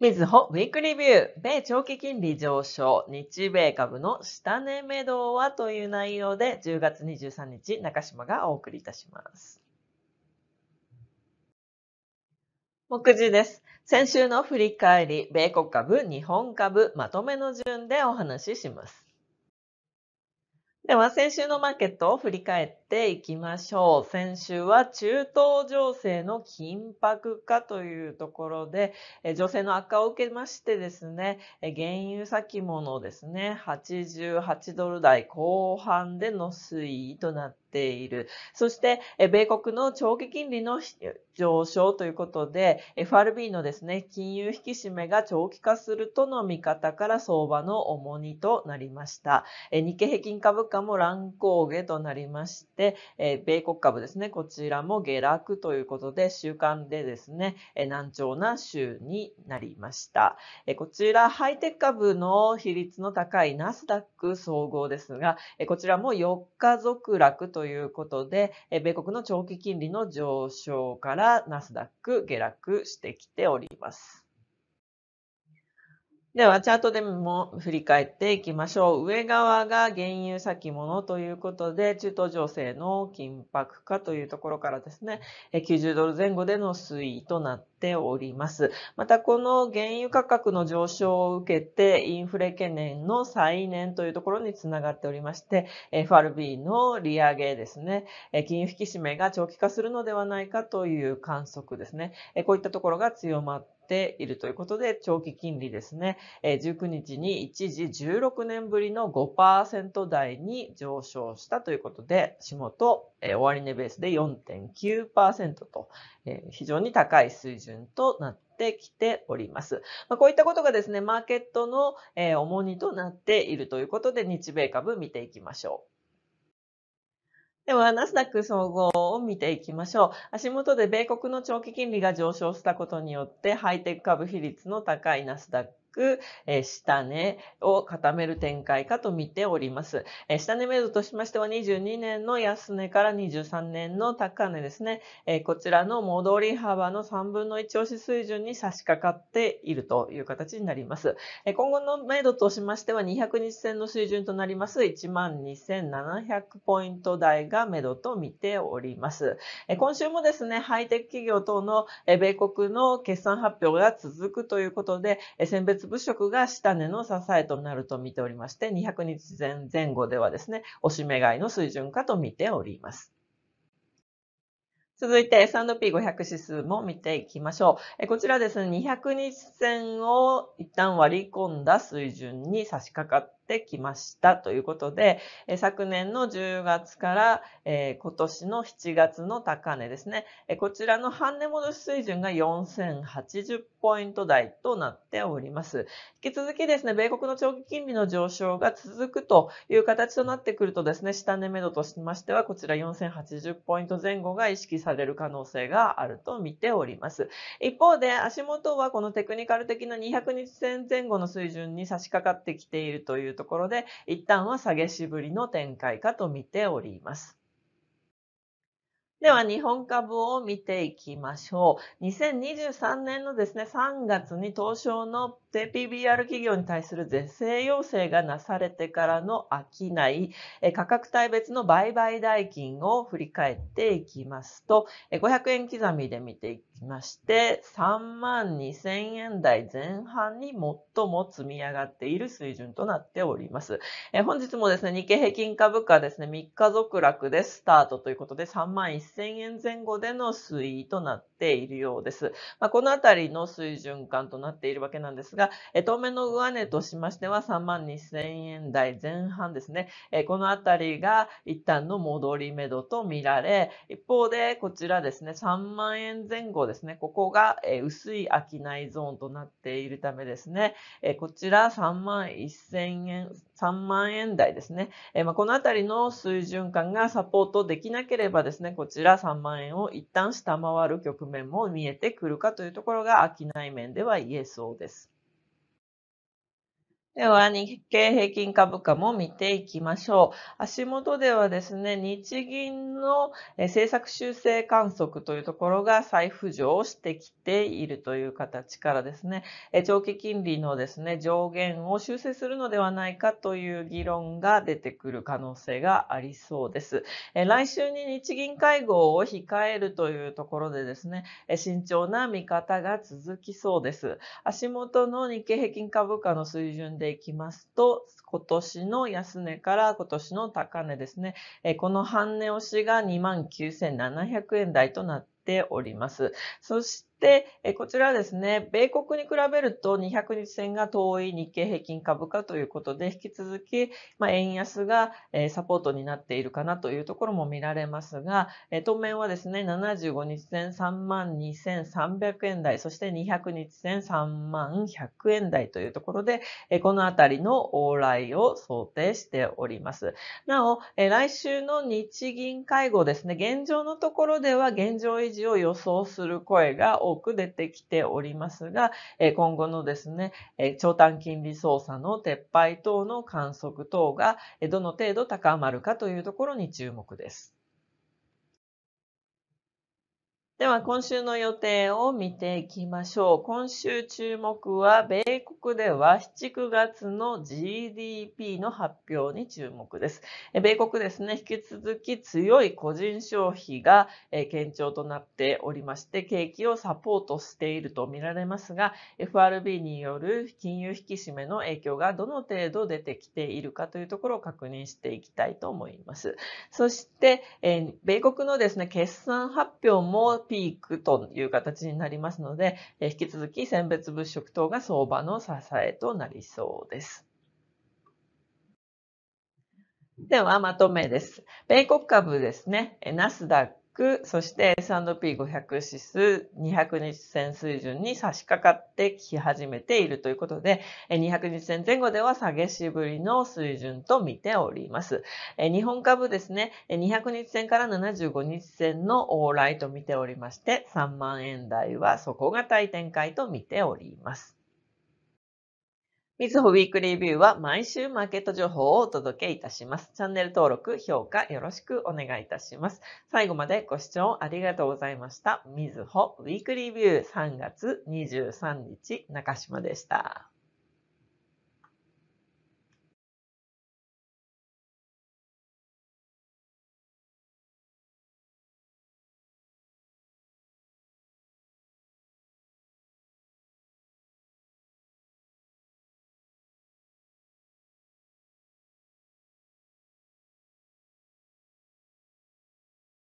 みずほウィークリビュー、米長期金利上昇、日米株の下値目動はという内容で10月23日、中島がお送りいたします。目次です。先週の振り返り、米国株、日本株、まとめの順でお話しします。では、先週のマーケットを振り返っていきましょう。先週は中東情勢の緊迫化というところで、情勢の悪化を受けましてですね、原油先物ですね、88ドル台後半での推移となってている。そして、米国の長期金利の上昇ということで、FRB のですね、金融引き締めが長期化するとの見方から相場の重荷となりました。日経平均株価も乱高下となりまして、で、え米国株ですね、こちらも下落ということで、週間でですね、え難聴な週になりました。えこちら、ハイテク株の比率の高いナスダック総合ですが、えこちらも4日続落ということで、え米国の長期金利の上昇からナスダック下落してきております。では、チャートでも振り返っていきましょう。上側が原油先物ということで、中東情勢の緊迫化というところからですね、90ドル前後での推移となっております。また、この原油価格の上昇を受けて、インフレ懸念の再燃というところにつながっておりまして、FRB の利上げですね、金融引き締めが長期化するのではないかという観測ですね、こういったところが強まってているということで、長期金利ですね、え19日に一時16年ぶりの5%台に上昇したということで、下と終値ベースで4.9%と、え非常に高い水準となっててきております。まこういったことがですね、マーケットの、え重荷となっているということで、日米株見ていきましょう。では、ナスダック総合を見ていきましょう。足元で米国の長期金利が上昇したことによって、ハイテク株比率の高いナスダッえ下値を固める展開かと見ております。え下値目処としましては22年の安値から23年の高値ですね、えこちらの戻り幅の3分の1押し水準に差し掛かっているという形になります。え今後の目処としましては200日線の水準となります12,700ポイント台が目処と見ております。え今週もですね、ハイテク企業等の米国の決算発表が続くということで、選別物色が下値の支えとなると見ておりまして、200日前前後ではですね、押し目買いの水準かと見ております。続いて S&P500 指数も見ていきましょう。こちらですね、200日線を一旦割り込んだ水準に差し掛かっってきましたということで、え昨年の10月から、え今年の7月の高値ですね、えこちらの半値戻し水準が4080ポイント台となっております。引き続きですね、米国の長期金利の上昇が続くという形となってくるとですね、下値目処としましては、こちら4080ポイント前後が意識される可能性があると見ております。一方で、足元はこのテクニカル的な200日線前後の水準に差し掛かってきているというところで、一旦は下げしぶりの展開かと見ております。では、日本株を見ていきましょう。2023年のですね、3月に東証の TPBR 企業に対する是正要請がなされてからの飽きない、価格帯別の売買代金を振り返っていきますと、500円刻みで見ていきまして、3万2000円台前半に最も積み上がっている水準となっております。本日もですね、日経平均株価ですね、3日続落でスタートということで、3万1000 1000円前後での推移となっているようです。まあ、このあたりの水準感となっているわけなんですが、当面の上値としましては3万2000円台前半ですね。このあたりが一旦の戻り目処と見られ、一方でこちらですね、3万円前後ですね、ここが、薄い商いゾーンとなっているためですね、こちら3万1000円3万円台ですね。えー、まあ、このあたりの水準感がサポートできなければですね、こちら3万円を一旦下回る局面も見えてくるかというところが商い面では言えそうです。では、日経平均株価も見ていきましょう。足元ではですね、日銀の政策修正観測というところが再浮上してきているという形からですね、長期金利のですね、上限を修正するのではないかという議論が出てくる可能性がありそうです。来週に日銀会合を控えるというところでですね、慎重な見方が続きそうです。足元の日経平均株価の水準でいきますと、今年の安値から今年の高値ですね。えこの半値押しが29,700円台となっております。そしてで、こちらですね、米国に比べると200日線が遠い日経平均株価ということで、引き続き、まあ、円安が、サポートになっているかなというところも見られますが、当面はですね、75日線3万2300円台、そして200日線3万100円台というところで、このあたりの往来を想定しております。なお、来週の日銀会合ですね、現状のところでは現状維持を予想する声が多多く出てきておりますが、今後のですね、長短金利操作の撤廃等の観測等がどの程度高まるかというところに注目です。では今週の予定を見ていきましょう。今週注目は、米国では7、9月の GDP の発表に注目です。米国ですね、引き続き強い個人消費が堅調となっておりまして、景気をサポートしていると見られますが、FRB による金融引き締めの影響がどの程度出てきているかというところを確認していきたいと思います。そして、米国のですね、決算発表もピークという形になりますので、引き続き選別物色等が相場の支えとなりそうです。では、まとめです。米国株ですね。ナスダッそして S&P500 指数200日線水準に差し掛かってき始めているということで、200日線前後では下げしぶりの水準と見ております。日本株ですね、200日線から75日線の往来と見ておりまして、3万円台は底堅い展開と見ております。みずほウィークリービューは毎週マーケット情報をお届けいたします。チャンネル登録、評価よろしくお願いいたします。最後までご視聴ありがとうございました。みずほウィークリービュー3月23日中島でした。